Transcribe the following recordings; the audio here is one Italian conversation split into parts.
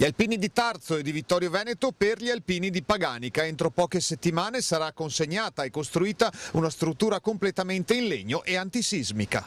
Gli alpini di Tarzo e di Vittorio Veneto per gli alpini di Paganica. Entro poche settimane sarà consegnata e costruita una struttura completamente in legno e antisismica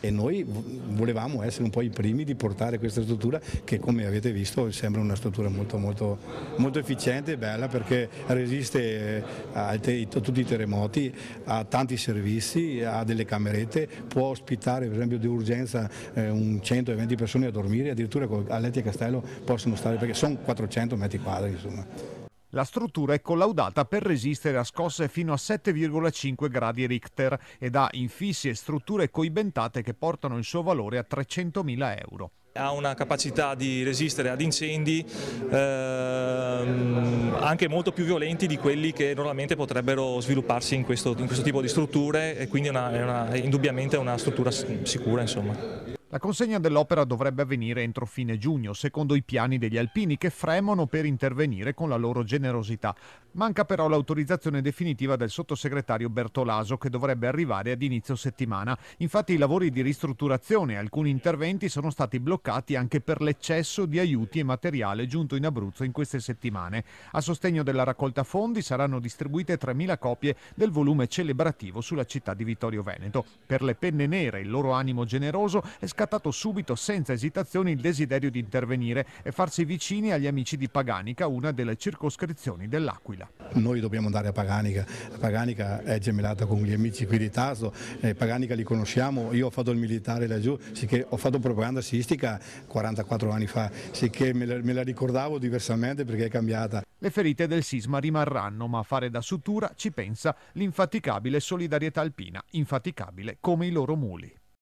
e noi volevamo essere un po' i primi di portare questa struttura che come avete visto sembra una struttura molto, molto, molto efficiente e bella perché resiste eh, a, tutti i terremoti, ha tanti servizi, ha delle camerette, può ospitare per esempio di urgenza eh, un 120 persone a dormire, addirittura a Letti e Castello possono stare perché sono 400 metri quadri insomma. La struttura è collaudata per resistere a scosse fino a 7,5 gradi Richter ed ha infissi e strutture coibentate che portano il suo valore a 300.000 euro ha una capacità di resistere ad incendi ehm, anche molto più violenti di quelli che normalmente potrebbero svilupparsi in questo, in questo tipo di strutture e quindi una, è, una, è indubbiamente una struttura sicura. Insomma. La consegna dell'opera dovrebbe avvenire entro fine giugno, secondo i piani degli alpini che fremono per intervenire con la loro generosità. Manca però l'autorizzazione definitiva del sottosegretario Bertolaso che dovrebbe arrivare ad inizio settimana. Infatti i lavori di ristrutturazione e alcuni interventi sono stati bloccati anche per l'eccesso di aiuti e materiale giunto in Abruzzo in queste settimane. A sostegno della raccolta fondi saranno distribuite 3.000 copie del volume celebrativo sulla città di Vittorio Veneto. Per le penne nere il loro animo generoso è scattato subito senza esitazioni il desiderio di intervenire e farsi vicini agli amici di Paganica, una delle circoscrizioni dell'Aquila. Noi dobbiamo andare a Paganica, Paganica è gemellata con gli amici qui di Tasso, eh, Paganica li conosciamo, io ho fatto il militare laggiù, ho fatto propaganda sistica 44 anni fa, sicché me la ricordavo diversamente perché è cambiata. Le ferite del sisma rimarranno, ma a fare da sutura ci pensa l'infaticabile solidarietà alpina, infaticabile come i loro muli.